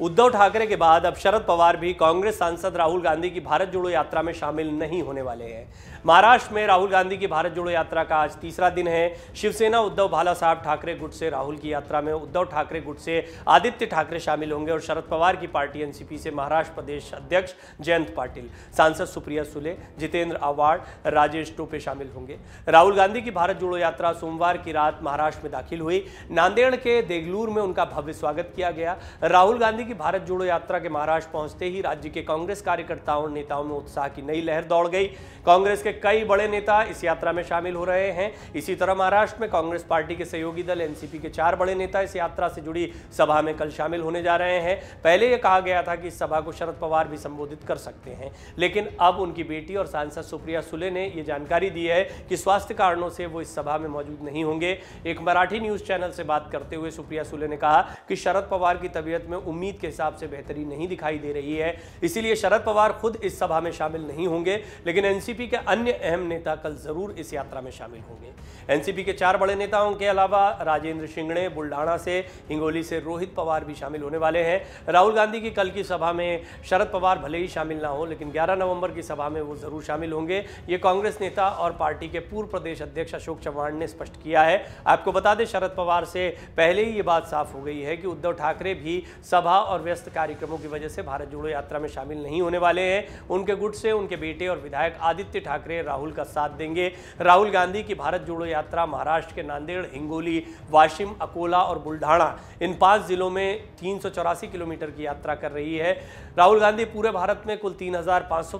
उद्धव ठाकरे के बाद अब शरद पवार भी कांग्रेस सांसद राहुल गांधी की भारत जोड़ो यात्रा में शामिल नहीं होने वाले हैं महाराष्ट्र में राहुल गांधी की भारत जोड़ो यात्रा का आज तीसरा दिन है शिवसेना उद्धव भाला साहब ठाकरे गुट से राहुल की यात्रा में उद्धव ठाकरे गुट से आदित्य ठाकरे शामिल होंगे और शरद पवार की पार्टी एनसीपी से महाराष्ट्र प्रदेश अध्यक्ष जयंत पाटिल सांसद सुप्रिया सुले जितेंद्र आवाड़ राजेश टोपे शामिल होंगे राहुल गांधी की भारत जोड़ो यात्रा सोमवार की रात महाराष्ट्र में दाखिल हुई नांदेड़ के देगलूर में उनका भव्य स्वागत किया गया राहुल गांधी कि भारत जोड़ो यात्रा के महाराष्ट्र पहुंचते ही राज्य के कांग्रेस कार्यकर्ताओं और नेताओं में उत्साह की नई लहर दौड़ गई कांग्रेस के कई बड़े नेता इस यात्रा में शामिल हो रहे हैं इसी तरह महाराष्ट्र में कांग्रेस पार्टी के सहयोगी दल एनसीपी के चार बड़े नेता इस यात्रा से जुड़ी सभा में कल शामिल होने जा रहे हैं पहले यह कहा गया था कि इस सभा को शरद पवार भी संबोधित कर सकते हैं लेकिन अब उनकी बेटी और सांसद सुप्रिया सुले ने यह जानकारी दी है कि स्वास्थ्य कारणों से वो इस सभा में मौजूद नहीं होंगे एक मराठी न्यूज चैनल से बात करते हुए सुप्रिया सुले ने कहा कि शरद पवार की तबीयत में उम्मीद के हिसाब से बेहतरी नहीं दिखाई दे रही है इसीलिए शरद पवार खुद इस सभा में शामिल नहीं होंगे लेकिन एनसीपी के अन्य अहम नेता कल जरूर इस यात्रा में शामिल होंगे एनसीपी के चार बड़े नेताओं के अलावा राजेंद्र शिंगणे बुल्ढाणा से हिंगोली से रोहित पवार भी शामिल होने वाले हैं राहुल गांधी की कल की सभा में शरद पवार भले ही शामिल ना हो लेकिन ग्यारह नवंबर की सभा में वो जरूर शामिल होंगे ये कांग्रेस नेता और पार्टी के पूर्व प्रदेश अध्यक्ष अशोक चव्हाण ने स्पष्ट किया है आपको बता दें शरद पवार से पहले ही ये बात साफ हो गई है कि उद्धव ठाकरे भी सभा और व्यस्त कार्यक्रमों की वजह से भारत जोड़ो यात्रा में शामिल नहीं होने वाले हैं उनके गुट से उनके बेटे और विधायक आदित्य ठाकरे राहुल का साथ देंगे राहुल गांधी की भारत जोड़ो यात्रा महाराष्ट्र के नांदेड़ हिंगोली वाशिम अकोला और बुल्ढाणा इन पाँच जिलों में तीन किलोमीटर की यात्रा कर रही है राहुल गांधी पूरे भारत में कुल तीन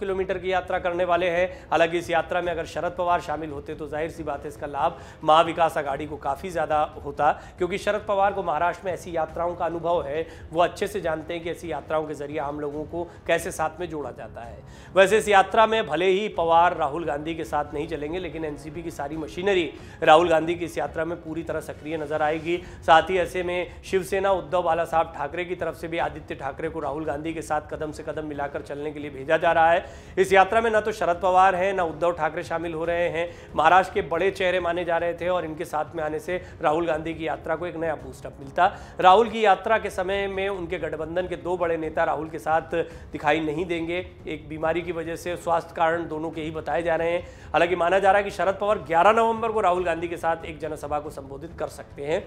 किलोमीटर की यात्रा करने वाले हैं हालांकि इस यात्रा में अगर शरद पवार शामिल होते तो जाहिर सी बात है इसका लाभ महाविकास आघाड़ी को काफ़ी ज़्यादा होता क्योंकि शरद पवार को महाराष्ट्र में ऐसी यात्राओं का अनुभव है वो अच्छे से जानते हैं कि ऐसी यात्राओं के जरिए आम लोगों को कैसे साथ में जोड़ा जाता है वैसे इस यात्रा में भले ही पवार राहुल गांधी के साथ नहीं चलेंगे लेकिन एनसीपी की सारी मशीनरी राहुल गांधी की इस यात्रा में पूरी तरह सक्रिय नजर आएगी साथ ही ऐसे में शिवसेना उद्धव बाला साहब ठाकरे की तरफ से भी आदित्य ठाकरे को राहुल गांधी के साथ कदम से कदम मिलाकर चलने के लिए भेजा जा रहा है इस यात्रा में ना तो शरद पवार हैं ना उद्धव ठाकरे शामिल हो रहे हैं महाराष्ट्र के बड़े चेहरे माने जा रहे थे और इनके साथ में आने से राहुल गांधी की यात्रा को एक नया बूस्टअप मिलता राहुल की यात्रा के समय में उनके के गठबंधन के दो बड़े नेता राहुल के साथ दिखाई नहीं देंगे एक बीमारी की वजह से स्वास्थ्य कारण दोनों के ही बताए जा रहे हैं हालांकि माना जा रहा है कि शरद पवार ग्यारह नवंबर को राहुल गांधी के साथ एक जनसभा को संबोधित कर सकते हैं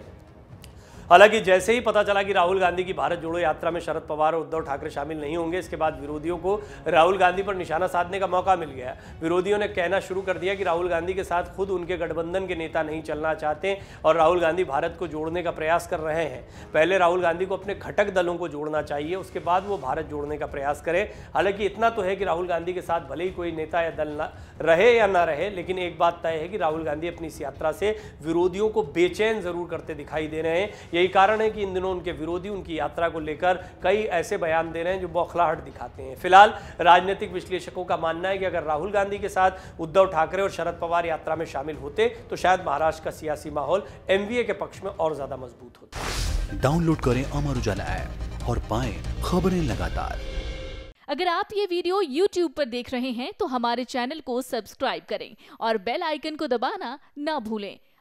हालांकि जैसे ही पता चला कि राहुल गांधी की भारत जोड़ो यात्रा में शरद पवार और उद्धव ठाकरे शामिल नहीं होंगे इसके बाद विरोधियों को राहुल गांधी पर निशाना साधने का मौका मिल गया विरोधियों ने कहना शुरू कर दिया कि राहुल गांधी के साथ खुद उनके गठबंधन के नेता नहीं चलना चाहते और राहुल गांधी भारत को जोड़ने का प्रयास कर रहे हैं पहले राहुल गांधी को अपने घटक दलों को जोड़ना चाहिए उसके बाद वो भारत जोड़ने का प्रयास करें हालांकि इतना तो है कि राहुल गांधी के साथ भले ही कोई नेता या दल ना रहे या ना रहे लेकिन एक बात तय है कि राहुल गांधी अपनी इस यात्रा से विरोधियों को बेचैन जरूर करते दिखाई दे रहे हैं यही कारण है कि इन दिनों उनके विरोधी उनकी यात्रा को लेकर कई ऐसे बयान दे रहे हैं जो बौखलाहट दिखाते हैं फिलहाल राजनीतिक विश्लेषकों का मानना है कि अगर राहुल गांधी के साथ उद्धव ठाकरे और शरद पवार यात्रा में शामिल होते तो शायद महाराष्ट्र का सियासी माहौल एमवीए के पक्ष में और ज्यादा मजबूत होता डाउनलोड करें अमर उजाला ऐप और पाए खबरें लगातार अगर आप ये वीडियो YouTube पर देख रहे हैं तो हमारे चैनल को सब्सक्राइब करें और बेल आइकन को दबाना ना भूलें